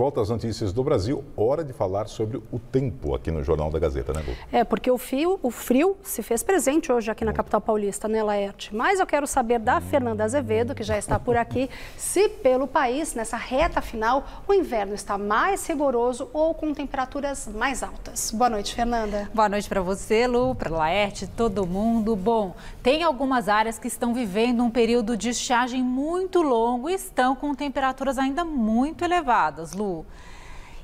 volta às notícias do Brasil, hora de falar sobre o tempo aqui no Jornal da Gazeta, né, Lu? É, porque o frio, o frio se fez presente hoje aqui na hum. capital paulista, né, Laerte? Mas eu quero saber da Fernanda Azevedo, que já está por aqui, se pelo país, nessa reta final, o inverno está mais rigoroso ou com temperaturas mais altas. Boa noite, Fernanda. Boa noite para você, Lu, para Laerte, todo mundo. Bom, tem algumas áreas que estão vivendo um período de estiagem muito longo e estão com temperaturas ainda muito elevadas, Lu.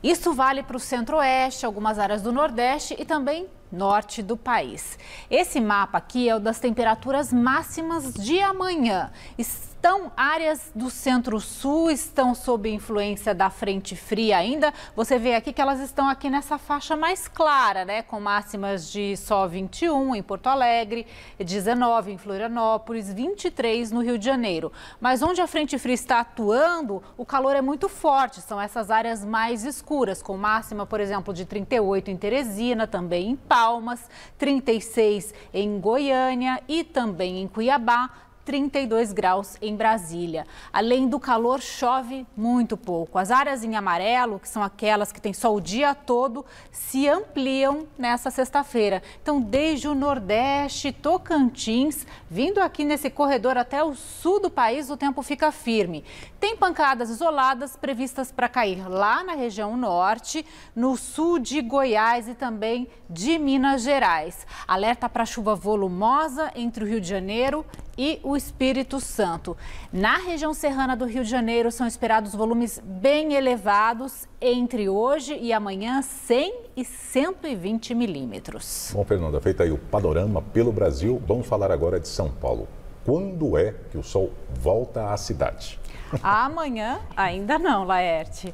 Isso vale para o Centro-Oeste, algumas áreas do Nordeste e também norte do país. Esse mapa aqui é o das temperaturas máximas de amanhã. Estão áreas do centro-sul, estão sob influência da frente fria ainda. Você vê aqui que elas estão aqui nessa faixa mais clara, né? Com máximas de só 21 em Porto Alegre, 19 em Florianópolis, 23 no Rio de Janeiro. Mas onde a frente fria está atuando, o calor é muito forte. São essas áreas mais escuras, com máxima, por exemplo, de 38 em Teresina, também em Pá Palmas, 36 em Goiânia e também em Cuiabá, 32 graus em Brasília. Além do calor, chove muito pouco. As áreas em amarelo, que são aquelas que tem sol o dia todo, se ampliam nessa sexta-feira. Então, desde o Nordeste, Tocantins, vindo aqui nesse corredor até o sul do país, o tempo fica firme. Tem pancadas isoladas previstas para cair lá na região norte, no sul de Goiás e também de Minas Gerais. Alerta para chuva volumosa entre o Rio de Janeiro e o Espírito Santo. Na região serrana do Rio de Janeiro são esperados volumes bem elevados entre hoje e amanhã, 100 e 120 milímetros. Bom, Fernanda, feito aí o panorama pelo Brasil, vamos falar agora de São Paulo. Quando é que o sol volta à cidade? Amanhã ainda não, Laerte.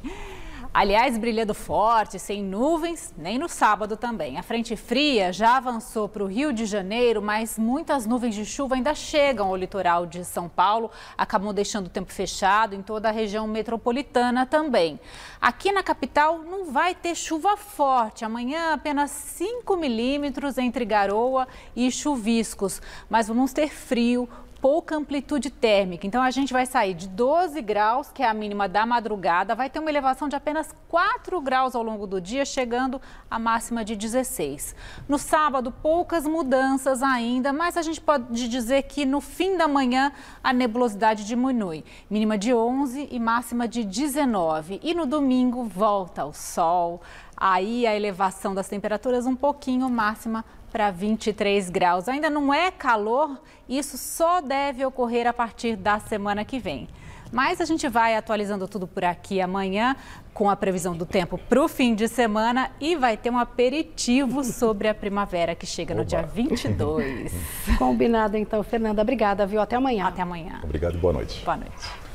Aliás, brilhando forte, sem nuvens, nem no sábado também. A frente fria já avançou para o Rio de Janeiro, mas muitas nuvens de chuva ainda chegam ao litoral de São Paulo, acabam deixando o tempo fechado em toda a região metropolitana também. Aqui na capital não vai ter chuva forte. Amanhã apenas 5 milímetros entre garoa e chuviscos, mas vamos ter frio pouca amplitude térmica. Então a gente vai sair de 12 graus, que é a mínima da madrugada, vai ter uma elevação de apenas 4 graus ao longo do dia, chegando à máxima de 16. No sábado, poucas mudanças ainda, mas a gente pode dizer que no fim da manhã a nebulosidade diminui, mínima de 11 e máxima de 19. E no domingo volta o sol, aí a elevação das temperaturas um pouquinho máxima para 23 graus. Ainda não é calor, isso só deve ocorrer a partir da semana que vem. Mas a gente vai atualizando tudo por aqui amanhã, com a previsão do tempo para o fim de semana e vai ter um aperitivo sobre a primavera que chega no Oba. dia 22. Combinado então, Fernanda. Obrigada, viu? Até amanhã. Até amanhã. Obrigado e boa noite. Boa noite.